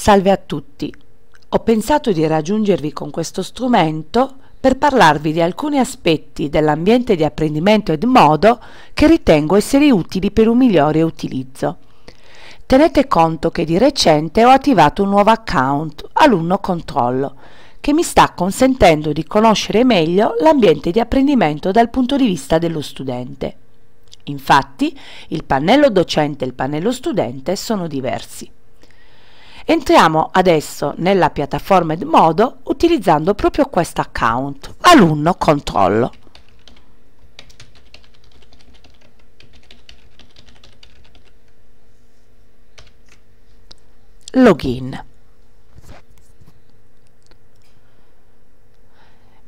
Salve a tutti. Ho pensato di raggiungervi con questo strumento per parlarvi di alcuni aspetti dell'ambiente di apprendimento ed modo che ritengo essere utili per un migliore utilizzo. Tenete conto che di recente ho attivato un nuovo account, Alunno Controllo, che mi sta consentendo di conoscere meglio l'ambiente di apprendimento dal punto di vista dello studente. Infatti, il pannello docente e il pannello studente sono diversi. Entriamo adesso nella piattaforma Edmodo utilizzando proprio questo account, alunno controllo. Login.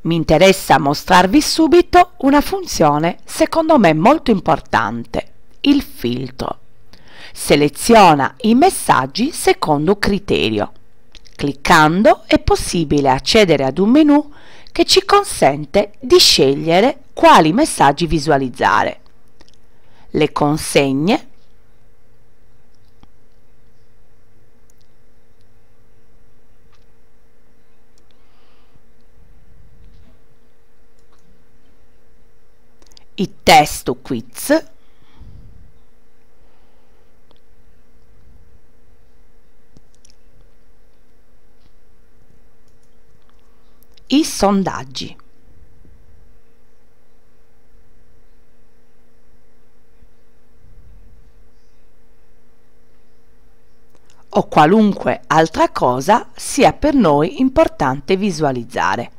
Mi interessa mostrarvi subito una funzione secondo me molto importante, il filtro. Seleziona i messaggi secondo criterio. Cliccando è possibile accedere ad un menu che ci consente di scegliere quali messaggi visualizzare. Le consegne il testo quiz sondaggi. o qualunque altra cosa sia per noi importante visualizzare.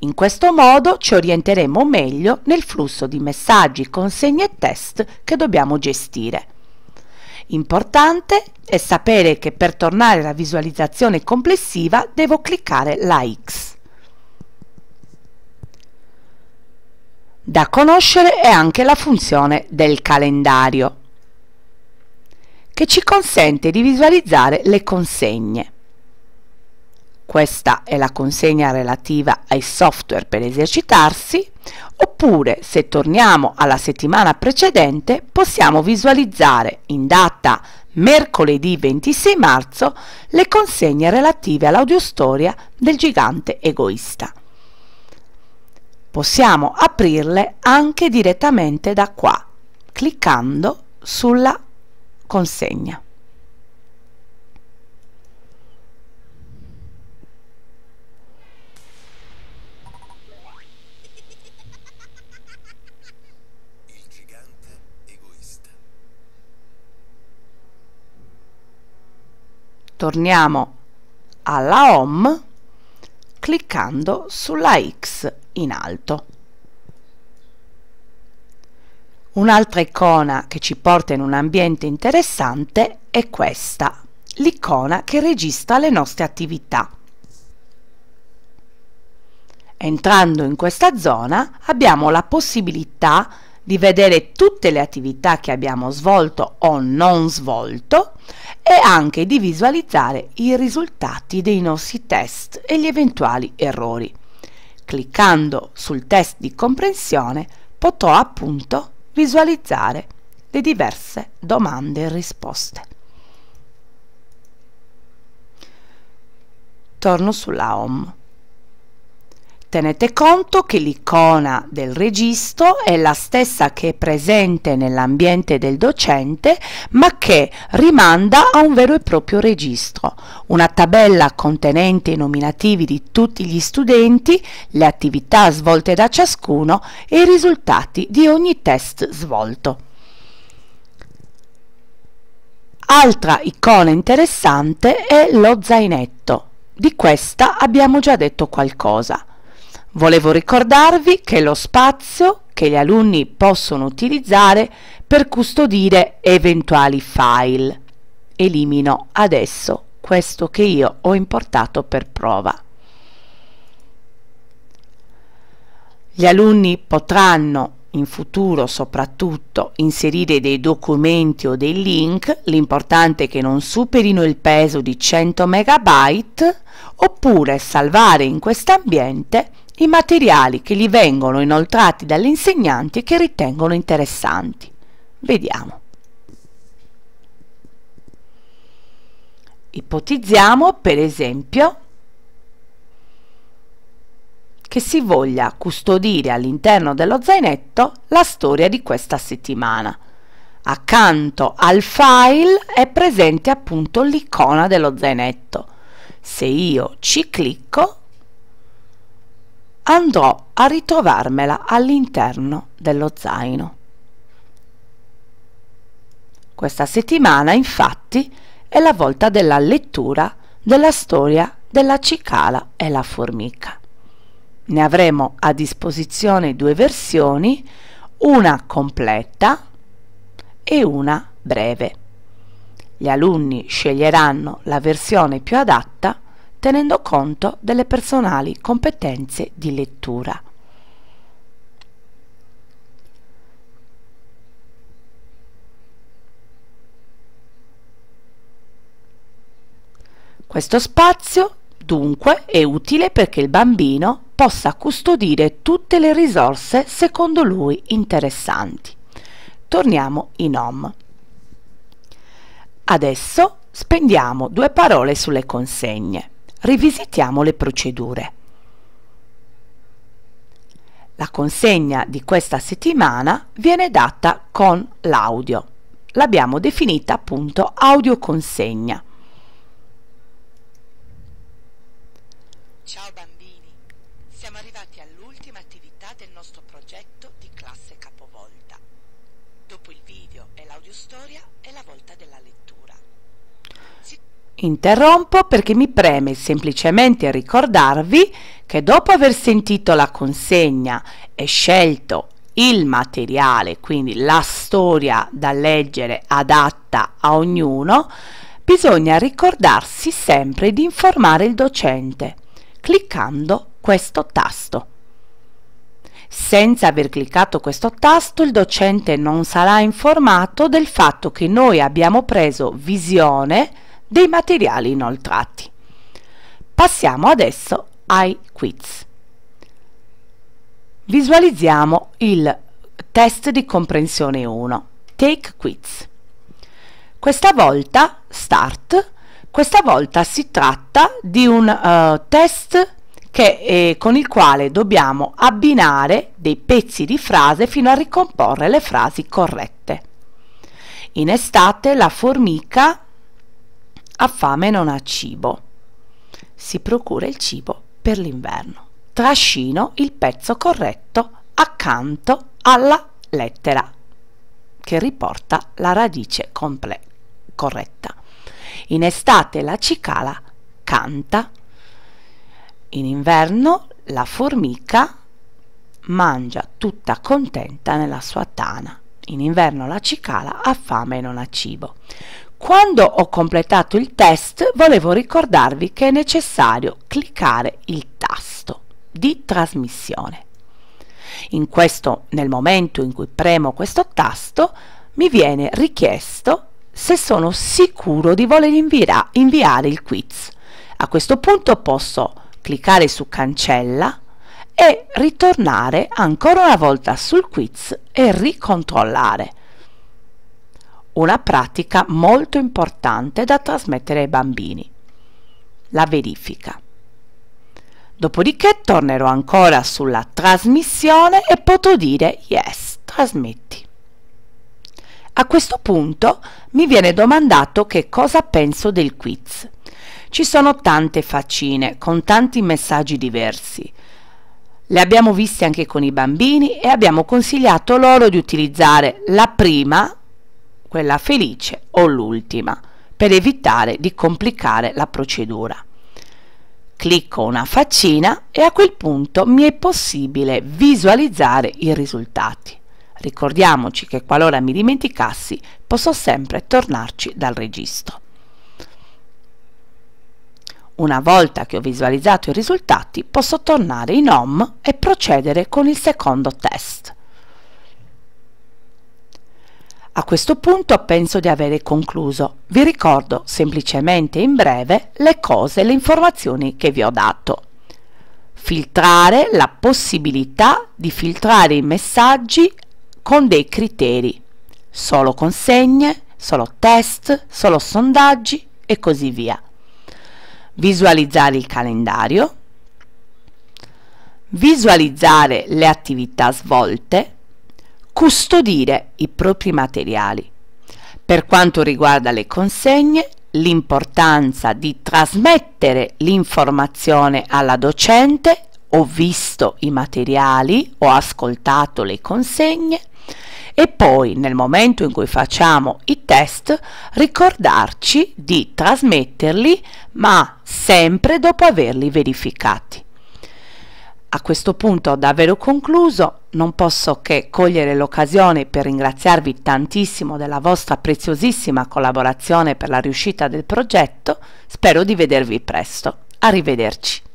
In questo modo ci orienteremo meglio nel flusso di messaggi, consegne e test che dobbiamo gestire. Importante è sapere che per tornare alla visualizzazione complessiva devo cliccare la X. Da conoscere è anche la funzione del calendario, che ci consente di visualizzare le consegne. Questa è la consegna relativa ai software per esercitarsi, oppure se torniamo alla settimana precedente possiamo visualizzare in data mercoledì 26 marzo le consegne relative all'audiostoria del gigante egoista. Possiamo aprirle anche direttamente da qua, cliccando sulla consegna. torniamo alla home cliccando sulla X in alto. Un'altra icona che ci porta in un ambiente interessante è questa, l'icona che registra le nostre attività. Entrando in questa zona abbiamo la possibilità di vedere tutte le attività che abbiamo svolto o non svolto e anche di visualizzare i risultati dei nostri test e gli eventuali errori cliccando sul test di comprensione potrò appunto visualizzare le diverse domande e risposte. Torno sulla home. Tenete conto che l'icona del registro è la stessa che è presente nell'ambiente del docente ma che rimanda a un vero e proprio registro, una tabella contenente i nominativi di tutti gli studenti, le attività svolte da ciascuno e i risultati di ogni test svolto. Altra icona interessante è lo zainetto. Di questa abbiamo già detto qualcosa. Volevo ricordarvi che lo spazio che gli alunni possono utilizzare per custodire eventuali file. Elimino adesso questo che io ho importato per prova. Gli alunni potranno in futuro soprattutto inserire dei documenti o dei link, l'importante è che non superino il peso di 100 MB, oppure salvare in quest'ambiente i materiali che gli vengono inoltrati dagli insegnanti e che ritengono interessanti. Vediamo. Ipotizziamo, per esempio, che si voglia custodire all'interno dello zainetto la storia di questa settimana. Accanto al file è presente appunto l'icona dello zainetto. Se io ci clicco andrò a ritrovarmela all'interno dello zaino. Questa settimana infatti è la volta della lettura della storia della cicala e la formica ne avremo a disposizione due versioni, una completa e una breve. Gli alunni sceglieranno la versione più adatta tenendo conto delle personali competenze di lettura. Questo spazio dunque è utile perché il bambino possa custodire tutte le risorse secondo lui interessanti. Torniamo in home. Adesso spendiamo due parole sulle consegne. Rivisitiamo le procedure. La consegna di questa settimana viene data con l'audio. L'abbiamo definita appunto audio consegna. Ciao bambini siamo arrivati all'ultima attività del nostro progetto di classe capovolta. Dopo il video e l'audiostoria è la volta della lettura. Si... Interrompo perché mi preme semplicemente ricordarvi che dopo aver sentito la consegna e scelto il materiale, quindi la storia da leggere adatta a ognuno, bisogna ricordarsi sempre di informare il docente cliccando questo tasto. Senza aver cliccato questo tasto il docente non sarà informato del fatto che noi abbiamo preso visione dei materiali inoltrati. Passiamo adesso ai quiz. Visualizziamo il test di comprensione 1, Take Quiz. Questa volta, Start, questa volta si tratta di un uh, test che, eh, con il quale dobbiamo abbinare dei pezzi di frase fino a ricomporre le frasi corrette. In estate la formica ha fame e non ha cibo. Si procura il cibo per l'inverno. Trascino il pezzo corretto accanto alla lettera che riporta la radice corretta. In estate la cicala canta in inverno la formica mangia tutta contenta nella sua tana. In inverno la cicala ha fame e non ha cibo. Quando ho completato il test volevo ricordarvi che è necessario cliccare il tasto di trasmissione. In Questo, nel momento in cui premo questo tasto mi viene richiesto se sono sicuro di voler invia inviare il quiz. A questo punto posso cliccare su cancella e ritornare ancora una volta sul quiz e ricontrollare. Una pratica molto importante da trasmettere ai bambini. La verifica. Dopodiché tornerò ancora sulla trasmissione e potrò dire yes, trasmetti. A questo punto mi viene domandato che cosa penso del quiz. Ci sono tante faccine con tanti messaggi diversi. Le abbiamo viste anche con i bambini e abbiamo consigliato loro di utilizzare la prima, quella felice o l'ultima, per evitare di complicare la procedura. Clicco una faccina e a quel punto mi è possibile visualizzare i risultati. Ricordiamoci che qualora mi dimenticassi posso sempre tornarci dal registro. Una volta che ho visualizzato i risultati posso tornare in Home e procedere con il secondo test. A questo punto penso di avere concluso. Vi ricordo semplicemente in breve le cose e le informazioni che vi ho dato. Filtrare la possibilità di filtrare i messaggi con dei criteri, solo consegne, solo test, solo sondaggi e così via visualizzare il calendario, visualizzare le attività svolte, custodire i propri materiali. Per quanto riguarda le consegne, l'importanza di trasmettere l'informazione alla docente, ho visto i materiali, ho ascoltato le consegne, e poi nel momento in cui facciamo i test ricordarci di trasmetterli ma sempre dopo averli verificati. A questo punto, davvero concluso, non posso che cogliere l'occasione per ringraziarvi tantissimo della vostra preziosissima collaborazione per la riuscita del progetto. Spero di vedervi presto. Arrivederci.